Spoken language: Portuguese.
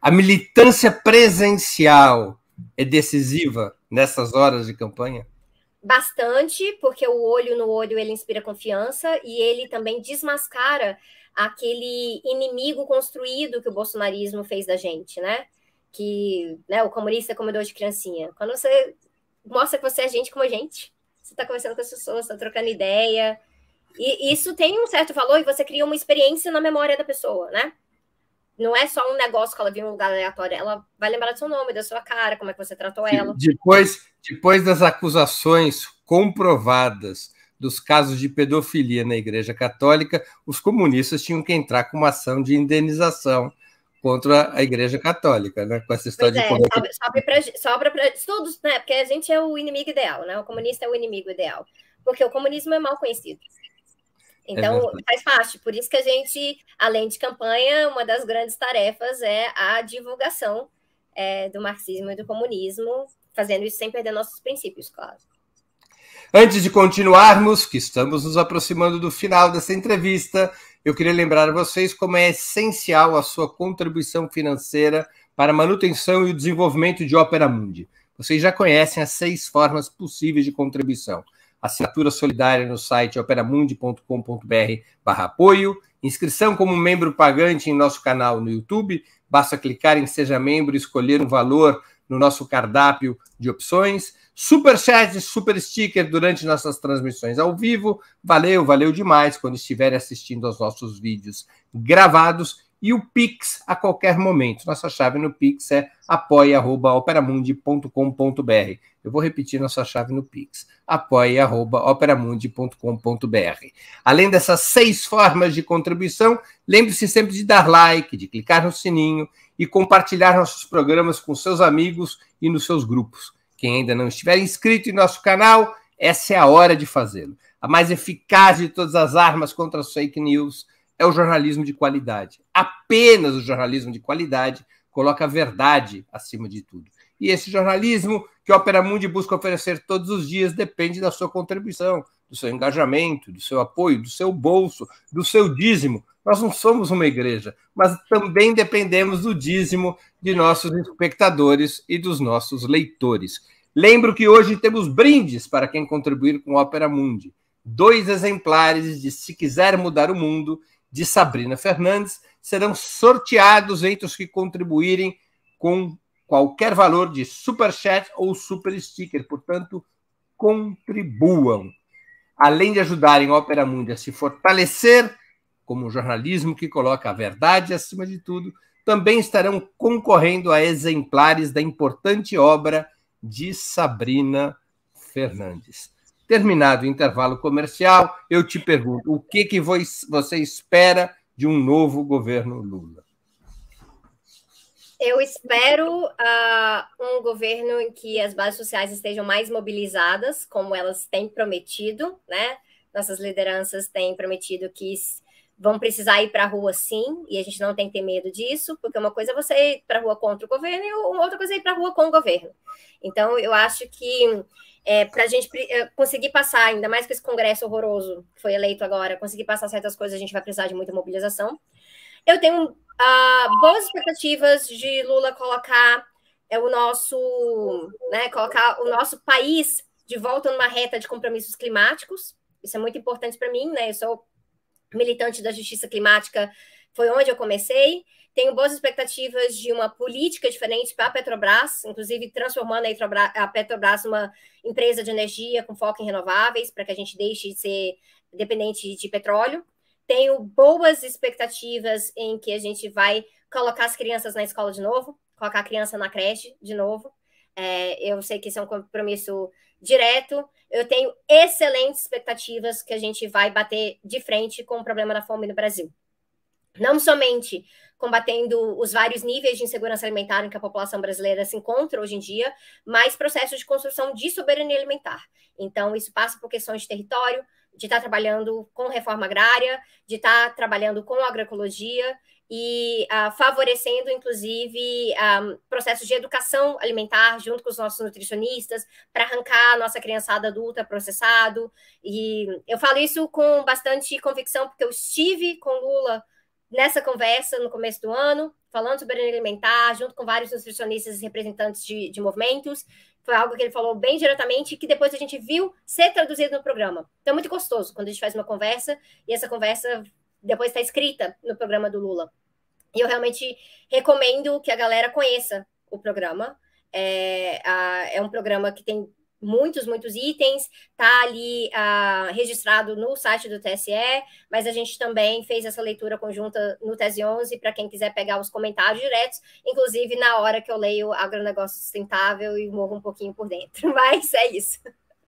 A militância presencial é decisiva nessas horas de campanha? Bastante, porque o olho no olho ele inspira confiança e ele também desmascara aquele inimigo construído que o bolsonarismo fez da gente, né? Que né, o comunista é comedor de criancinha. Quando você mostra que você é gente como a gente, você está conversando com as pessoas, está trocando ideia. E isso tem um certo valor e você cria uma experiência na memória da pessoa, né? não é só um negócio que ela viu em um lugar aleatório, ela vai lembrar do seu nome, da sua cara, como é que você tratou ela. Depois, depois das acusações comprovadas dos casos de pedofilia na Igreja Católica, os comunistas tinham que entrar com uma ação de indenização contra a Igreja Católica, né? Com essa história pois de é, para é sobra todos, né? Porque a gente é o inimigo ideal, né? O comunista é o inimigo ideal, porque o comunismo é mal conhecido. É então, é faz parte. Por isso que a gente, além de campanha, uma das grandes tarefas é a divulgação é, do marxismo e do comunismo, fazendo isso sem perder nossos princípios, claro. Antes de continuarmos, que estamos nos aproximando do final dessa entrevista, eu queria lembrar a vocês como é essencial a sua contribuição financeira para a manutenção e o desenvolvimento de Ópera Mundi. Vocês já conhecem as seis formas possíveis de contribuição assinatura solidária no site operamundi.com.br barra apoio, inscrição como membro pagante em nosso canal no YouTube, basta clicar em Seja Membro e escolher um valor no nosso cardápio de opções, super chat, super sticker durante nossas transmissões ao vivo, valeu, valeu demais quando estiver assistindo aos nossos vídeos gravados e o Pix a qualquer momento. Nossa chave no Pix é apoia.operamundi.com.br. Eu vou repetir nossa chave no Pix, apoia.operamundi.com.br. Além dessas seis formas de contribuição, lembre-se sempre de dar like, de clicar no sininho e compartilhar nossos programas com seus amigos e nos seus grupos. Quem ainda não estiver inscrito em nosso canal, essa é a hora de fazê-lo. A mais eficaz de todas as armas contra as fake news é o jornalismo de qualidade. Apenas o jornalismo de qualidade coloca a verdade acima de tudo. E esse jornalismo que a Opera Mundi busca oferecer todos os dias depende da sua contribuição, do seu engajamento, do seu apoio, do seu bolso, do seu dízimo. Nós não somos uma igreja, mas também dependemos do dízimo de nossos espectadores e dos nossos leitores. Lembro que hoje temos brindes para quem contribuir com a Opera Mundi. Dois exemplares de Se Quiser Mudar o Mundo de Sabrina Fernandes serão sorteados entre os que contribuírem com qualquer valor de super chat ou super sticker. Portanto, contribuam. Além de ajudarem a Opera Mundi a se fortalecer como um jornalismo que coloca a verdade acima de tudo, também estarão concorrendo a exemplares da importante obra de Sabrina Fernandes. Terminado o intervalo comercial, eu te pergunto: o que, que você espera de um novo governo Lula? Eu espero uh, um governo em que as bases sociais estejam mais mobilizadas, como elas têm prometido, né? Nossas lideranças têm prometido que vão precisar ir para a rua sim, e a gente não tem que ter medo disso, porque uma coisa é você ir para a rua contra o governo e outra coisa é ir para a rua com o governo. Então, eu acho que é, para a gente é, conseguir passar, ainda mais com esse congresso horroroso que foi eleito agora, conseguir passar certas coisas, a gente vai precisar de muita mobilização. Eu tenho uh, boas expectativas de Lula colocar é, o nosso, né, colocar o nosso país de volta numa reta de compromissos climáticos. Isso é muito importante para mim, né? Eu sou militante da justiça climática, foi onde eu comecei. Tenho boas expectativas de uma política diferente para a Petrobras, inclusive transformando a Petrobras numa empresa de energia com foco em renováveis, para que a gente deixe de ser dependente de petróleo. Tenho boas expectativas em que a gente vai colocar as crianças na escola de novo, colocar a criança na creche de novo. É, eu sei que isso é um compromisso direto. Eu tenho excelentes expectativas que a gente vai bater de frente com o problema da fome no Brasil. Não somente combatendo os vários níveis de insegurança alimentar em que a população brasileira se encontra hoje em dia, mas processos de construção de soberania alimentar. Então, isso passa por questões de território, de estar trabalhando com reforma agrária, de estar trabalhando com agroecologia, e ah, favorecendo, inclusive, ah, processos de educação alimentar junto com os nossos nutricionistas, para arrancar a nossa criançada adulta processado. E eu falo isso com bastante convicção, porque eu estive com Lula nessa conversa no começo do ano, falando sobre alimentar, junto com vários nutricionistas e representantes de, de movimentos. Foi algo que ele falou bem diretamente, que depois a gente viu ser traduzido no programa. Então é muito gostoso quando a gente faz uma conversa e essa conversa depois está escrita no programa do Lula. E eu realmente recomendo que a galera conheça o programa. É, a, é um programa que tem muitos, muitos itens, tá ali ah, registrado no site do TSE, mas a gente também fez essa leitura conjunta no Tese 11 para quem quiser pegar os comentários diretos, inclusive na hora que eu leio agronegócio sustentável e morro um pouquinho por dentro. Mas é isso.